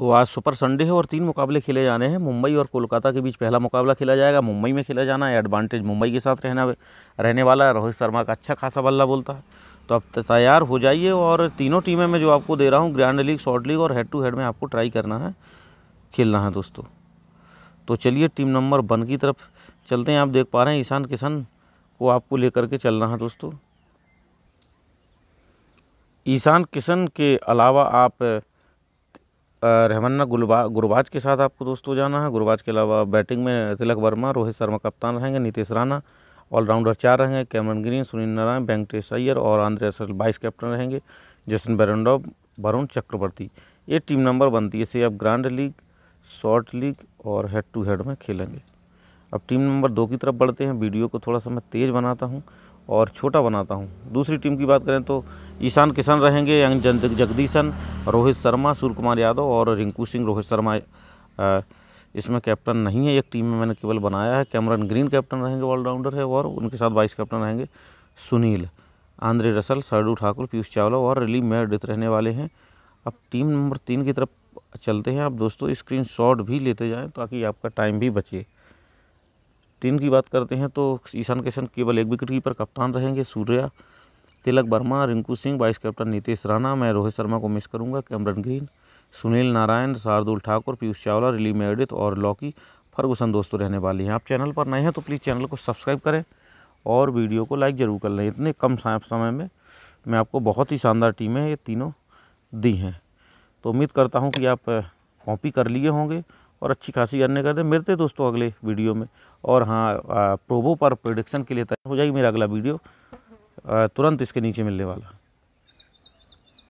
तो आज super Sunday है और तीन मुकाबले खेले जाने हैं मुंबई और कोलकाता के बीच पहला मुकाबला खेला जाएगा मुंबई में खेला जाना है एडवांटेज मुंबई के साथ रहना रहने वाला है रोहित शर्मा का अच्छा खासा बल्ला बोलता है तो अब तैयार हो जाइए और तीनों टीमें मैं जो आपको दे रहा हूँ ग्रैंड लीग शॉर्ट लीग और हेड टू हेड में आपको ट्राई करना है खेलना है दोस्तों तो चलिए टीम नंबर वन की तरफ चलते हैं आप देख पा रहे हैं ईशान किशन को आपको लेकर के चलना है दोस्तों ईशान किशन के अलावा आप रहमन्ना गुलबा गुरबाज के साथ आपको दोस्तों जाना है गुरबाज के अलावा बैटिंग में तिलक वर्मा रोहित शर्मा कप्तान रहेंगे नीतीश राणा ऑलराउंडर चार रहेंगे कैमरन ग्रीन सुनील नारायण वेंकटेश अय्यर और आंद्रे असल वाइस कैप्टन रहेंगे जसन बेरेंडो वरुण चक्रवर्ती ये टीम नंबर बनती है इसे आप ग्रांड लीग शॉर्ट लीग और हेड टू हेड में खेलेंगे अब टीम नंबर दो की तरफ बढ़ते हैं वीडियो को थोड़ा सा मैं तेज़ बनाता हूँ और छोटा बनाता हूँ दूसरी टीम की बात करें तो ईशान किशन रहेंगे यंग जगदीशन रोहित शर्मा सूर्य कुमार यादव और रिंकू सिंह रोहित शर्मा इसमें कैप्टन नहीं है एक टीम में मैंने केवल बनाया है कैमरन ग्रीन कैप्टन रहेंगे ऑलराउंडर है और उनके साथ वाइस कैप्टन रहेंगे सुनील आंद्रे रसल सरडू ठाकुर पीयूष चावला और रिली मेडित रहने वाले हैं अब टीम नंबर तीन की तरफ चलते हैं आप दोस्तों स्क्रीन शॉट भी लेते जाएँ ताकि आपका टाइम भी बचे तीन की बात करते हैं तो ईशान किशन केवल एक विकेट कीपर कप्तान रहेंगे सूर्या तिलक वर्मा रिंकू सिंह वाइस कैप्टन नीतीश राणा मैं रोहित शर्मा को मिस करूंगा Cameron Green Sunil Narine Shardul Thakur Piyush Chawla Riley Meredith और लॉकी फर्गूसन दोस्तों रहने वाली हैं आप चैनल पर नए हैं तो प्लीज़ चैनल को सब्सक्राइब करें और वीडियो को लाइक ज़रूर कर लें इतने कम समय में मैं आपको बहुत ही शानदार टीमें ये तीनों दी हैं तो उम्मीद करता हूँ कि आप कॉपी कर लिए होंगे और अच्छी खासी अन्य कर दें मिलते दोस्तों अगले वीडियो में और हाँ प्रोबो पर प्रोडिक्शन के लिए तैयार हो जाएगी मेरा अगला वीडियो तुरंत इसके नीचे मिलने वाला